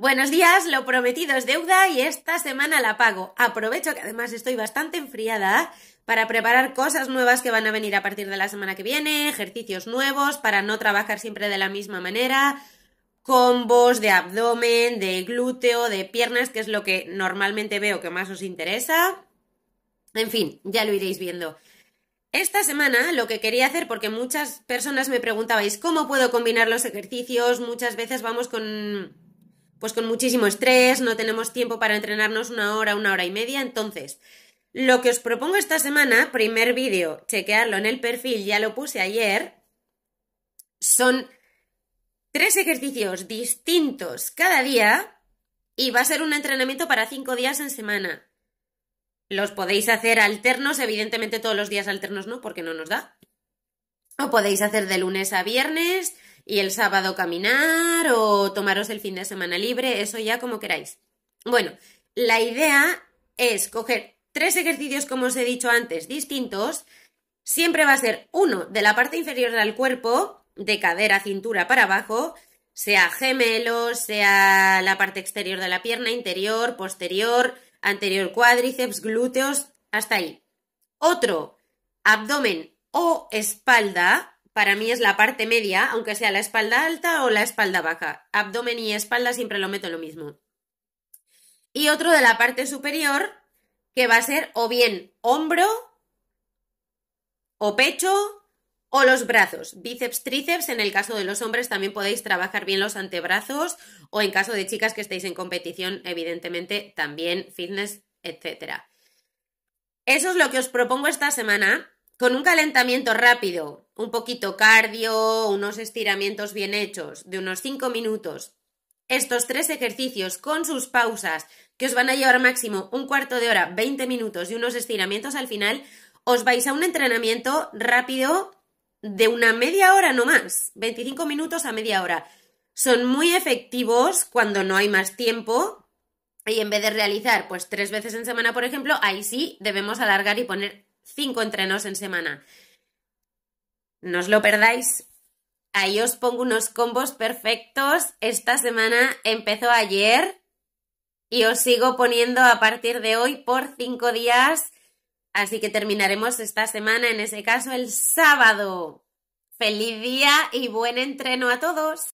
Buenos días, lo prometido es deuda y esta semana la pago. Aprovecho que además estoy bastante enfriada para preparar cosas nuevas que van a venir a partir de la semana que viene, ejercicios nuevos para no trabajar siempre de la misma manera, combos de abdomen, de glúteo, de piernas, que es lo que normalmente veo que más os interesa. En fin, ya lo iréis viendo. Esta semana lo que quería hacer, porque muchas personas me preguntabais cómo puedo combinar los ejercicios, muchas veces vamos con pues con muchísimo estrés, no tenemos tiempo para entrenarnos una hora, una hora y media, entonces... Lo que os propongo esta semana, primer vídeo, chequearlo en el perfil, ya lo puse ayer, son tres ejercicios distintos cada día y va a ser un entrenamiento para cinco días en semana. Los podéis hacer alternos, evidentemente todos los días alternos no, porque no nos da. O podéis hacer de lunes a viernes, y el sábado caminar o tomaros el fin de semana libre, eso ya como queráis. Bueno, la idea es coger tres ejercicios, como os he dicho antes, distintos. Siempre va a ser uno de la parte inferior del cuerpo, de cadera, cintura para abajo, sea gemelos, sea la parte exterior de la pierna, interior, posterior, anterior cuádriceps, glúteos, hasta ahí. Otro, abdomen o espalda, para mí es la parte media, aunque sea la espalda alta o la espalda baja. Abdomen y espalda siempre lo meto lo mismo. Y otro de la parte superior, que va a ser o bien hombro, o pecho, o los brazos. Bíceps, tríceps, en el caso de los hombres también podéis trabajar bien los antebrazos, o en caso de chicas que estéis en competición, evidentemente también fitness, etc. Eso es lo que os propongo esta semana, con un calentamiento rápido un poquito cardio, unos estiramientos bien hechos de unos 5 minutos. Estos tres ejercicios con sus pausas, que os van a llevar máximo un cuarto de hora, 20 minutos y unos estiramientos al final, os vais a un entrenamiento rápido de una media hora no más, 25 minutos a media hora. Son muy efectivos cuando no hay más tiempo y en vez de realizar pues tres veces en semana, por ejemplo, ahí sí debemos alargar y poner cinco entrenos en semana. No os lo perdáis. Ahí os pongo unos combos perfectos. Esta semana empezó ayer y os sigo poniendo a partir de hoy por cinco días. Así que terminaremos esta semana, en ese caso, el sábado. Feliz día y buen entreno a todos.